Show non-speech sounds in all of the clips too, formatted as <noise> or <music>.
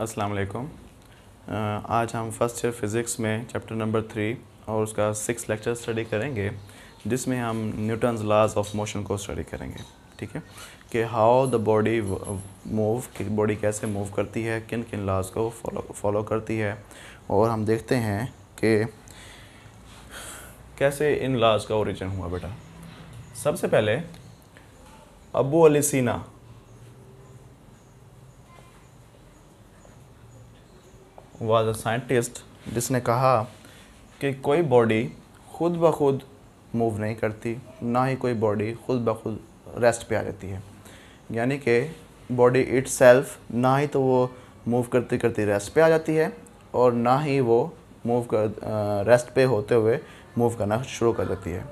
अस्सलाम वालेकुम आज हम फर्स्ट ईयर फिज़िक्स में चैप्टर नंबर थ्री और उसका सिक्स लेक्चर स्टडी करेंगे जिसमें हम न्यूटन्स लॉज ऑफ मोशन को स्टडी करेंगे ठीक है कि how the body move body कैसे मूव करती है किन किन लॉज को फॉलो फॉलो करती है और हम देखते हैं कि कैसे इन लॉज का ओरिजिन हुआ बेटा सबसे पहले अबू अली सीना वाज अ साइंटिस्ट जिसने कहा कि कोई बॉडी खुद ब खुद मूव नहीं करती ना ही कोई बॉडी खुद ब खुद रेस्ट पे आ जाती है यानी कि बॉडी इट सेल्फ ना ही तो वो मूव करती करती रेस्ट पे आ जाती है और ना ही वो मूव कर रेस्ट पे होते हुए मूव करना शुरू कर देती है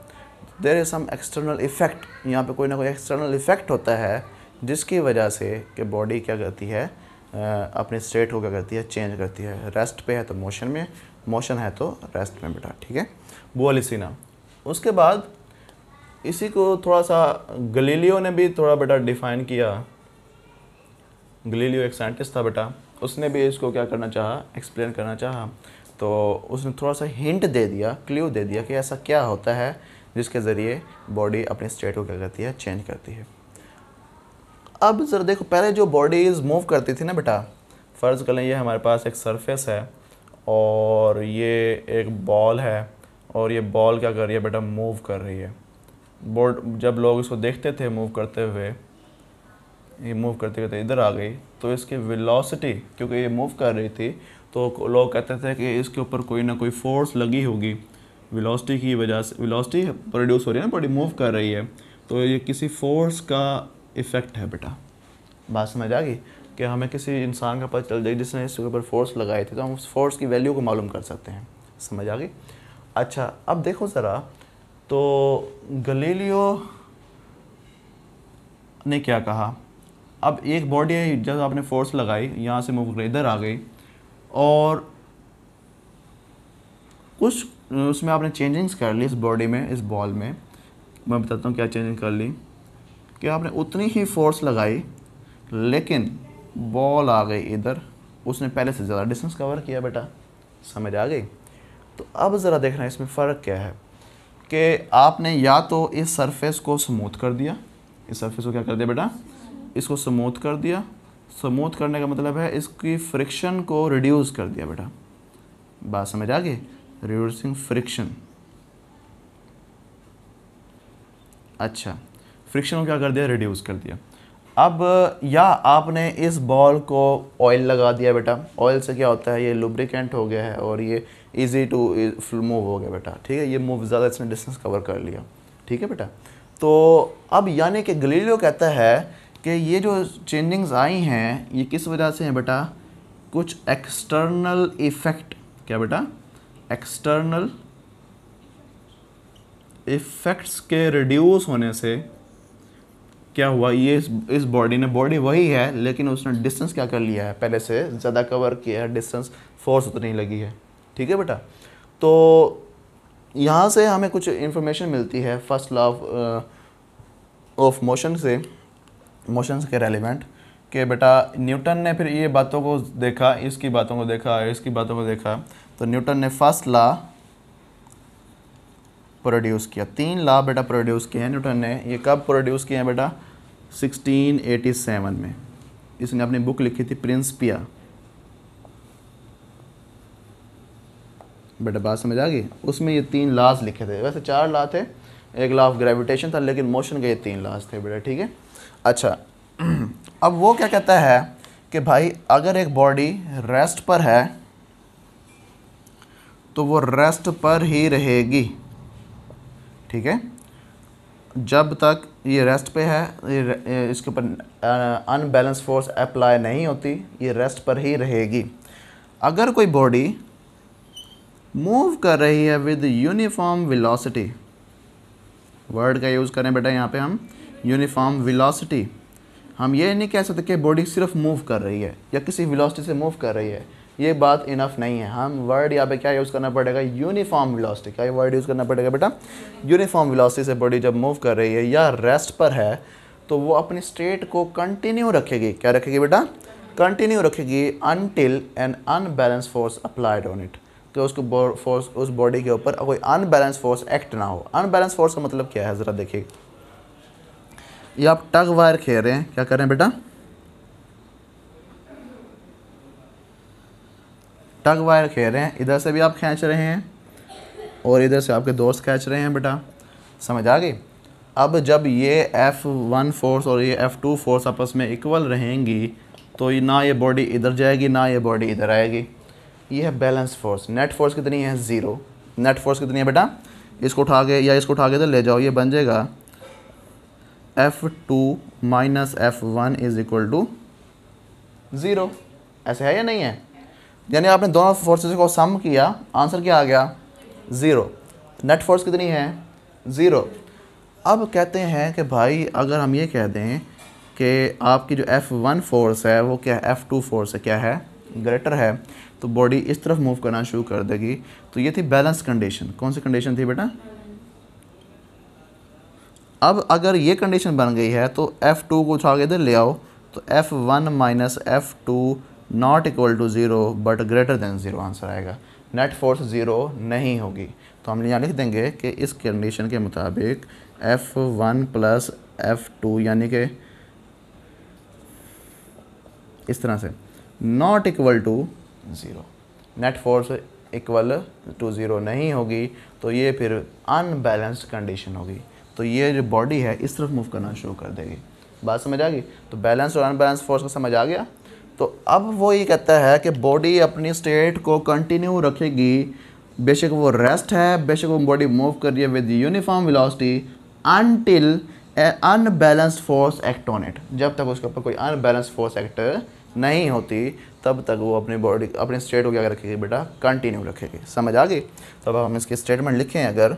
there is some external effect यहाँ पे कोई ना कोई एक्सटर्नल इफ़ेक्ट होता है जिसकी वजह से कि बॉडी क्या करती है अपने स्टेट को क्या करती है चेंज करती है रेस्ट पे है तो मोशन में मोशन है तो रेस्ट में बेटा ठीक है बोलिसिना उसके बाद इसी को थोड़ा सा गलीलियो ने भी थोड़ा बेटा डिफाइन किया गलीलियो एक साइंटिस्ट था बेटा उसने भी इसको क्या करना चाहा एक्सप्लेन करना चाहा तो उसने थोड़ा सा हिंट दे दिया क्ल्यू दे दिया कि ऐसा क्या होता है जिसके ज़रिए बॉडी अपने स्टेट को क्या करती है चेंज करती है अब ज़रा देखो पहले जो बॉडीज़ मूव करती थी ना बेटा फ़र्ज़ कर लें ये हमारे पास एक सरफेस है और ये एक बॉल है और ये बॉल क्या कर रही है बेटा मूव कर रही है बोर्ड जब लोग इसको देखते थे मूव करते हुए ये मूव करते करते इधर आ गई तो इसकी वेलोसिटी क्योंकि ये मूव कर रही थी तो लोग कहते थे कि इसके ऊपर कोई ना कोई फोर्स लगी होगी वेलोसिटी की वजह से वेलोसिटी प्रोड्यूस हो रही है ना बॉडी मूव कर रही है तो ये किसी फोर्स का इफ़ेक्ट है बेटा बात समझ आ गई कि हमें किसी इंसान का पता चल जाए जिसने इसके ऊपर फोर्स लगाए थे तो हम उस फोर्स की वैल्यू को मालूम कर सकते हैं समझ आ गई अच्छा अब देखो ज़रा तो गलीलियो ने क्या कहा अब एक बॉडी है जब आपने फोर्स लगाई यहाँ से मूव इधर आ गई और कुछ उसमें आपने चेंजिंग्स कर ली इस बॉडी में इस बॉल में मैं बताता हूँ क्या चेंजिंग कर ली कि आपने उतनी ही फोर्स लगाई लेकिन बॉल आ गई इधर उसने पहले से ज़्यादा डिस्टेंस कवर किया बेटा समझ आ गई तो अब ज़रा देखना इसमें फ़र्क क्या है कि आपने या तो इस सरफेस को स्मूथ कर दिया इस सरफेस को क्या कर दिया बेटा इसको स्मूथ कर दिया स्मूथ करने का मतलब है इसकी फ्रिक्शन को रिड्यूस कर दिया बेटा बात समझ आ गई रिड्यूसिंग फ्रिक्शन अच्छा फ्रिक्शन को क्या कर दिया रिड्यूस कर दिया अब या आपने इस बॉल को ऑयल लगा दिया बेटा ऑयल से क्या होता है ये लुब्रिकेंट हो गया है और ये इजी टू मूव हो गया बेटा ठीक है ये मूव ज़्यादा इसने डिस्टेंस कवर कर लिया ठीक है बेटा तो अब यानी कि गलीलियो कहता है कि ये जो चेंजिंग्स आई हैं ये किस वजह से हैं बेटा कुछ एक्सटर्नल इफ़ेक्ट क्या बेटा एक्सटर्नल इफ़ेक्ट्स के रिड्यूस होने से क्या हुआ ये इस इस बॉडी ने बॉडी वही है लेकिन उसने डिस्टेंस क्या कर लिया है पहले से ज़्यादा कवर किया है डिस्टेंस फोर्स उतनी लगी है ठीक है बेटा तो यहाँ से हमें कुछ इन्फॉर्मेशन मिलती है फर्स्ट लॉ ऑफ मोशन से मोशन के रेलिवेंट कि बेटा न्यूटन ने फिर ये बातों को देखा इसकी बातों को देखा इसकी बातों को देखा तो न्यूटन ने फर्स्ट लॉ प्रोड्यूस किया तीन ला बेटा प्रोड्यूस किए हैं न्यूटन ने ये कब प्रोड्यूस किए हैं बेटा 1687 में इसने अपनी बुक लिखी थी प्रिंसपिया बेटा बात समझ आ गई उसमें ये तीन लाज लिखे थे वैसे चार ला थे एक लॉ ऑफ ग्रेविटेशन था लेकिन मोशन के ये तीन लाज थे बेटा ठीक है अच्छा <clears throat> अब वो क्या कहता है कि भाई अगर एक बॉडी रेस्ट पर है तो वो रेस्ट पर ही रहेगी ठीक है जब तक ये रेस्ट पे है ये इसके ऊपर अनबैलेंस फोर्स अप्लाई नहीं होती ये रेस्ट पर ही रहेगी अगर कोई बॉडी मूव कर रही है विद यूनिफॉर्म वेलोसिटी वर्ड का यूज़ करें बेटा यहाँ पे हम यूनिफॉर्म वेलोसिटी हम ये नहीं कह सकते कि बॉडी सिर्फ मूव कर रही है या किसी वेलोसिटी से मूव कर रही है ये बात इनफ नहीं है हम वर्ड यहाँ पे क्या यूज़ करना पड़ेगा यूनिफॉर्म वेलोसिटी क्या वर्ड यूज़ करना पड़ेगा बेटा यूनिफॉर्म वेलोसिटी से बॉडी जब मूव कर रही है या रेस्ट पर है तो वो अपनी स्टेट को कंटिन्यू रखेगी क्या रखेगी बेटा कंटिन्यू रखेगी until an unbalance force applied on it तो उसको फोर्स उस बॉडी के ऊपर कोई अनबैलेंस फोर्स एक्ट ना हो अनबैलेंस फोर्स का मतलब क्या है ज़रा देखिए ये आप टग वायर खेल रहे हैं क्या कर रहे हैं बेटा टग वायर खेल रहे हैं इधर से भी आप खींच रहे हैं और इधर से आपके दोस्त खींच रहे हैं बेटा समझ आ गई अब जब ये एफ़ वन फोर्स और ये एफ़ टू फोर्स आपस में इक्वल रहेंगी तो ये ना ये बॉडी इधर जाएगी ना ये बॉडी इधर आएगी ये है बैलेंस फोर्स नेट फोर्स कितनी है ज़ीरो नेट फोर्स कितनी है बेटा इसको उठा के या इसको उठा के तो ले जाओ ये बन जाएगा F two minus F one is equal to zero ऐसे है या नहीं है यानी आपने दोनों फोर्सेज को सम किया आंसर क्या आ गया ज़ीरो नेट फोर्स कितनी है ज़ीरो अब कहते हैं कि भाई अगर हम ये कह दें कि आपकी जो एफ़ वन फोर्स है वो क्या है एफ़ टू फोर्स है क्या है ग्रेटर है तो बॉडी इस तरफ मूव करना शुरू कर देगी तो ये थी बैलेंस कंडीशन कौन सी कंडीशन थी बेटा अब अगर ये कंडीशन बन गई है तो एफ़ टू को उठा के इधर ले आओ तो F one minus F two not equal to zero but greater than zero answer आएगा नेट फोर्स ज़ीरो नहीं होगी तो हम यहाँ लिख देंगे कि इस कंडीशन के मुताबिक F one plus F two यानी कि इस तरह से not equal to zero net force equal to zero नहीं होगी तो ये फिर अनबैलेंस्ड कंडीशन होगी तो ये जो बॉडी है इस तरफ मूव करना शुरू कर देगी बात समझ आ गई तो बैलेंस और अनबैलेंस फोर्स का समझ आ गया तो अब वो ये कहता है कि बॉडी अपनी स्टेट को कंटिन्यू रखेगी बेशक वो रेस्ट है बेशक वो बॉडी मूव कर रही है with uniform velocity until unbalance force act on it जब तक उसके ऊपर कोई अनबैलेंस फोर्स एक्ट नहीं होती तब तक वो अपनी बॉडी अपने स्टेट को क्या रखेगी बेटा कंटिन्यू रखेगी समझ आ गई तब तो हम इसकी स्टेटमेंट लिखें अगर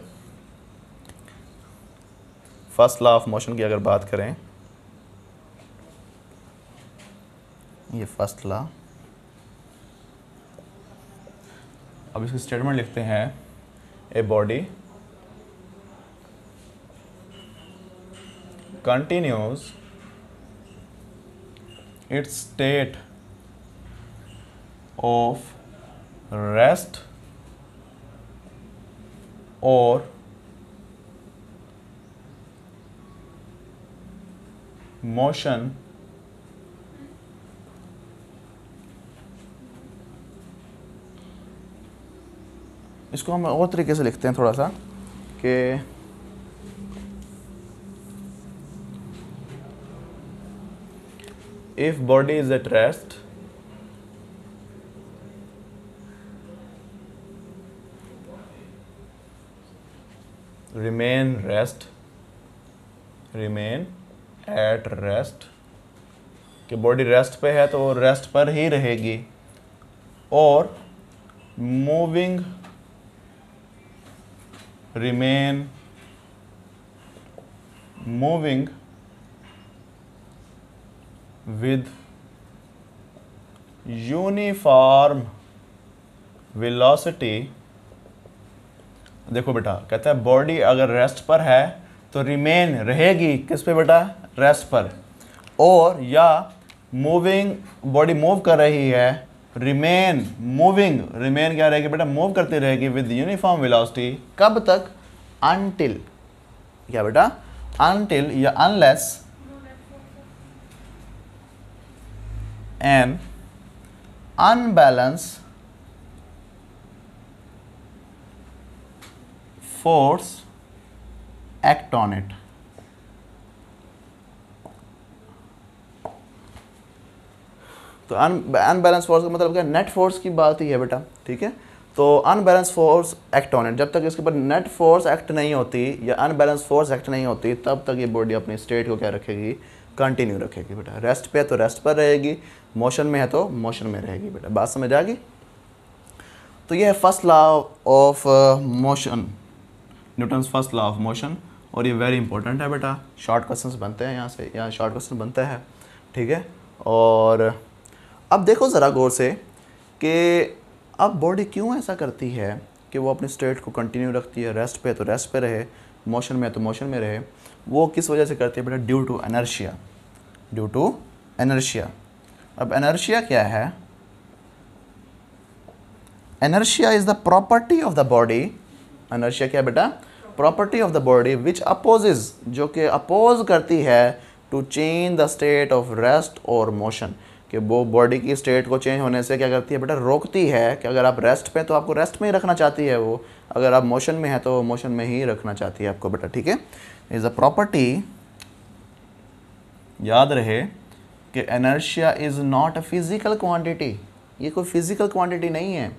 फर्स्ट लॉ ऑफ मोशन की अगर बात करें ये फर्स्ट लॉ अब इसके स्टेटमेंट लिखते हैं a body continues its state of rest और मोशन इसको हम और तरीके से लिखते हैं थोड़ा सा कि if body is at rest remain rest remain at rest कि बॉडी रेस्ट पे है तो रेस्ट पर ही रहेगी और moving remain moving with uniform velocity देखो बेटा कहता है बॉडी अगर रेस्ट पर है तो रिमेन रहेगी किस पे बेटा रेस्ट पर और या मूविंग बॉडी मूव कर रही है रिमेन मूविंग रिमेन क्या रहेगी बेटा मूव करती रहेगी विद यूनिफॉर्म वेलोसिटी कब तक अनटिल क्या बेटा अनटिल या unless an unbalance force act on it तो अनबैलेंस फोर्स का मतलब क्या नेट फोर्स की बात ही है बेटा ठीक है तो unbalance force act on it जब तक इसके ऊपर नेट फोर्स एक्ट नहीं होती या अनबैलेंस फोर्स एक्ट नहीं होती तब तक ये बॉडी अपनी स्टेट को क्या रखेगी कंटिन्यू रखेगी बेटा रेस्ट पे तो रेस्ट पर रहेगी मोशन में है तो मोशन में रहेगी बेटा बात समझ आ गई तो ये है first law of motion Newton first law of motion और ये वेरी इंपॉर्टेंट है बेटा शॉर्ट क्वेश्चन बनते हैं यहाँ से यहाँ शॉर्ट क्वेश्चन बनता है ठीक है और अब देखो ज़रा गौर से कि अब बॉडी क्यों ऐसा करती है कि वो अपने स्टेट को कंटिन्यू रखती है रेस्ट पे तो रेस्ट पे रहे मोशन में तो मोशन में रहे वो किस वजह से करती है बेटा due to inertia due to inertia अब एनर्शिया क्या है inertia is the property of the body inertia क्या है बेटा property of the body which opposes जो कि अपोज करती है to change the state of rest और मोशन कि वो बॉडी की स्टेट को चेंज होने से क्या करती है बेटा रोकती है कि अगर आप रेस्ट पे तो आपको रेस्ट में ही रखना चाहती है वो अगर आप मोशन में है तो मोशन में ही रखना चाहती है आपको बेटा ठीक है इज़ अ प्रॉपर्टी याद रहे कि inertia is not a physical quantity ये कोई फिज़िकल क्वांटिटी नहीं है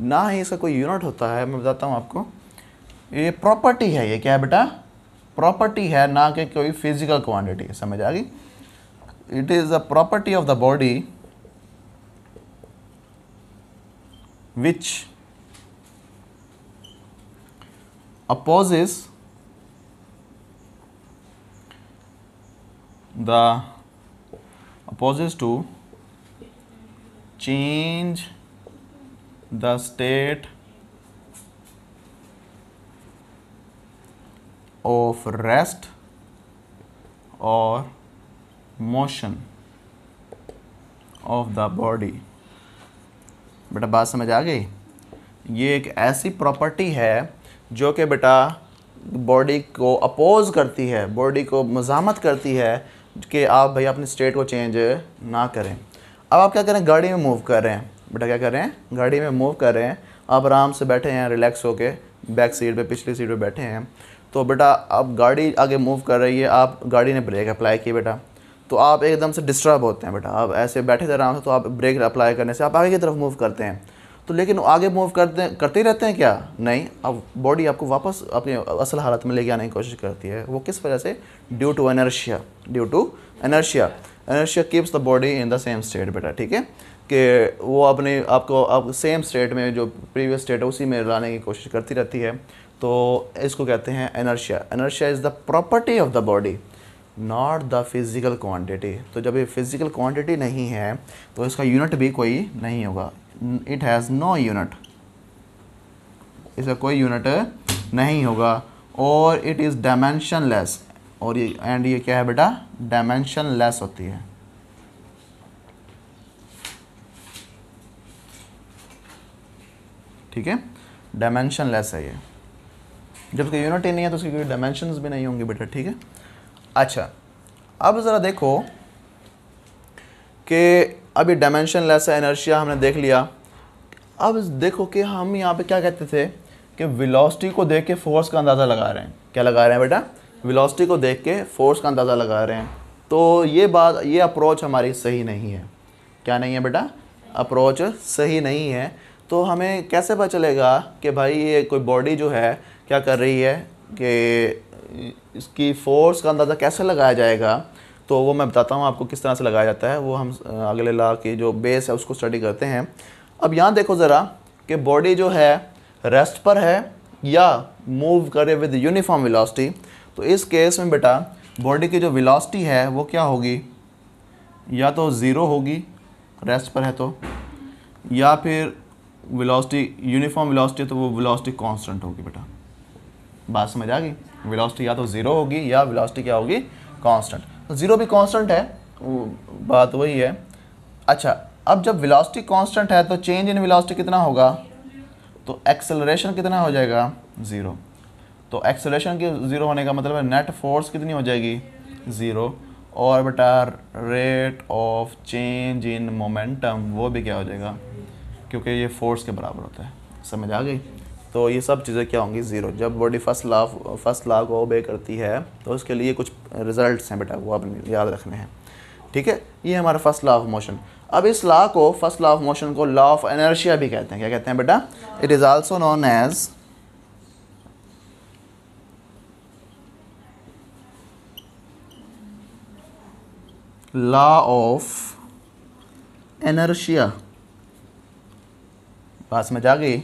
ना ही इसका कोई यूनिट होता है मैं बताता हूँ आपको ये प्रॉपर्टी है ये क्या है बेटा प्रॉपर्टी है ना कि कोई फिज़िकल क्वांटिटी समझ आ गई it is a property of the body which opposes the opposes to change the state of rest or motion of the body बेटा बात समझ आ गई ये एक ऐसी प्रॉपर्टी है जो कि बेटा बॉडी को अपोज करती है बॉडी को मजामत करती है कि आप भाई अपने स्टेट को चेंज ना करें अब आप क्या करें गाड़ी में मूव कर रहे हैं बेटा क्या कर रहे हैं गाड़ी में मूव कर रहे हैं आप आराम से बैठे हैं रिलैक्स होके बैक सीट पे पिछली सीट पे बैठे हैं तो बेटा आप गाड़ी आगे मूव कर रही है आप गाड़ी ने ब्रेक अप्लाई की बेटा तो आप एकदम से डिस्टर्ब होते हैं बेटा आप ऐसे बैठे थे आराम से तो आप ब्रेक अप्लाई करने से आप आगे की तरफ मूव करते हैं तो लेकिन आगे मूव करते करते ही रहते हैं क्या नहीं अब बॉडी आपको वापस अपनी असल हालत में लेके आने की कोशिश करती है वो किस वजह से due to inertia due to inertia inertia keeps the body in the same state बेटा ठीक है कि वो अपने आपको आप सेम स्टेट में जो प्रीवियस स्टेट है उसी में लाने की कोशिश करती रहती है तो इसको कहते हैं inertia inertia is the property of the body not the physical quantity तो जब ये फिज़िकल क्वान्टिटी नहीं है तो इसका यूनिट भी कोई नहीं होगा इट हैज़ नो यूनिट इसका कोई यूनिट नहीं होगा और इट इज़ डायमेंशन लेस और ये एंड ये क्या है बेटा डायमेंशन लेस होती है ठीक है डायमेंशन लेस है ये जब उसका यूनिट ही नहीं है तो उसकी कोई डायमेंशन भी नहीं होंगे बेटा ठीक है अच्छा अब ज़रा देखो कि अभी डायमेंशन लेस एनर्शिया हमने देख लिया अब देखो कि हम यहाँ पे क्या कहते थे कि वेलोसिटी को देख के फोर्स का अंदाज़ा लगा रहे हैं क्या लगा रहे हैं बेटा वेलोसिटी को देख के फोर्स का अंदाज़ा लगा रहे हैं तो ये बात ये अप्रोच हमारी सही नहीं है क्या नहीं है बेटा अप्रोच सही नहीं है तो हमें कैसे पता चलेगा कि भाई ये कोई बॉडी जो है क्या कर रही है कि इसकी फ़ोर्स का अंदाज़ा कैसे लगाया जाएगा तो वो मैं बताता हूँ आपको किस तरह से लगाया जाता है वो हम अगले ला की जो बेस है उसको स्टडी करते हैं अब यहाँ देखो ज़रा कि बॉडी जो है रेस्ट पर है या मूव करे विद यूनिफॉर्म विलासिटी तो इस केस में बेटा बॉडी की जो विलासिटी है वो क्या होगी या तो ज़ीरो होगी रेस्ट पर है तो या फिर विलासिटी यूनिफॉर्म है तो वो विलासिटी कॉन्स्टेंट होगी बेटा बात समझ आ गई वेलोसिटी या तो ज़ीरो होगी या वेलोसिटी क्या होगी कांस्टेंट तो ज़ीरो भी कांस्टेंट है बात वही है अच्छा अब जब वेलोसिटी कांस्टेंट है तो चेंज इन वेलोसिटी कितना होगा तो एक्सेलरेशन कितना हो जाएगा ज़ीरो तो एक्सेलरेशन के ज़ीरो होने का मतलब है नेट फोर्स कितनी हो जाएगी ज़ीरो और beta rate of change in momentum वो भी क्या हो जाएगा क्योंकि ये फोर्स के बराबर होता है समझ आ गई तो ये सब चीज़ें क्या होंगी ज़ीरो जब body first law first law को ओबे करती है तो उसके लिए कुछ रिजल्ट्स हैं बेटा वो आपने याद रखने हैं ठीक है ये हमारा फर्स्ट लॉ ऑफ मोशन अब इस लॉ को फर्स्ट लॉ ऑफ मोशन को लॉ ऑफ एनर्शिया भी कहते हैं क्या कहते हैं बेटा it is also known as law of inertia बात समझ आ गई